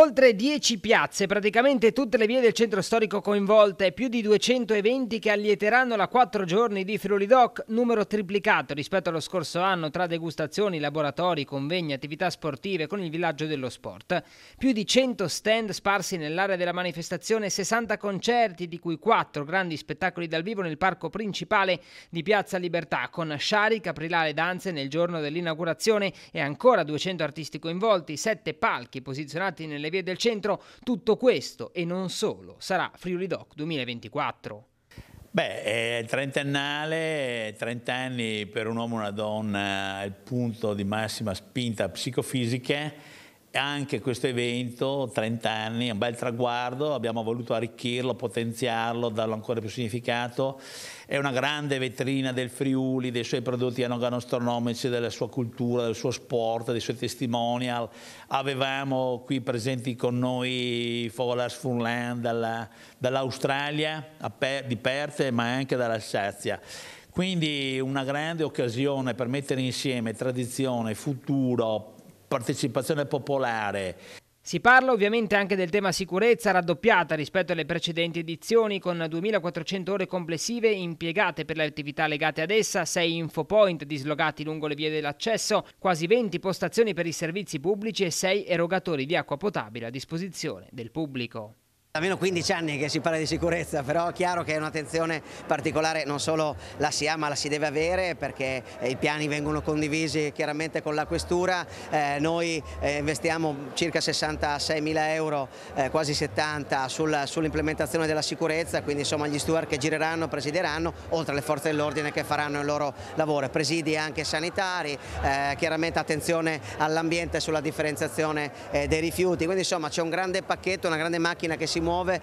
Oltre 10 piazze, praticamente tutte le vie del centro storico coinvolte, più di 200 eventi che allieteranno la 4 giorni di Friuli Doc, numero triplicato rispetto allo scorso anno tra degustazioni, laboratori, convegni, attività sportive con il villaggio dello sport. Più di 100 stand sparsi nell'area della manifestazione, 60 concerti, di cui 4 grandi spettacoli dal vivo nel parco principale di Piazza Libertà, con Shari, Caprilare Danze nel giorno dell'inaugurazione e ancora 200 artisti coinvolti, 7 palchi posizionati nelle dalle vie del centro, tutto questo e non solo sarà Friuli Doc 2024. Beh, è trentennale, 30 anni per un uomo e una donna, il punto di massima spinta psicofisica anche questo evento, 30 anni, è un bel traguardo, abbiamo voluto arricchirlo, potenziarlo, darlo ancora più significato. È una grande vetrina del Friuli, dei suoi prodotti enogastronomici, della sua cultura, del suo sport, dei suoi testimonial. Avevamo qui presenti con noi Fovolas Funland dall'Australia, dall di Perte, ma anche dall'Alsazia. Quindi una grande occasione per mettere insieme tradizione, futuro, partecipazione popolare. Si parla ovviamente anche del tema sicurezza raddoppiata rispetto alle precedenti edizioni con 2.400 ore complessive impiegate per le attività legate ad essa, 6 infopoint dislocati lungo le vie dell'accesso, quasi 20 postazioni per i servizi pubblici e 6 erogatori di acqua potabile a disposizione del pubblico. Almeno 15 anni che si parla di sicurezza, però è chiaro che è un'attenzione particolare non solo la si ha ma la si deve avere perché eh, i piani vengono condivisi chiaramente con la questura, eh, noi eh, investiamo circa 66 mila euro, eh, quasi 70 sul, sull'implementazione della sicurezza, quindi insomma gli steward che gireranno, presideranno, oltre alle forze dell'ordine che faranno il loro lavoro, presidi anche sanitari, eh, chiaramente attenzione all'ambiente sulla differenziazione eh, dei rifiuti, quindi insomma c'è un grande pacchetto, una grande macchina che si si muove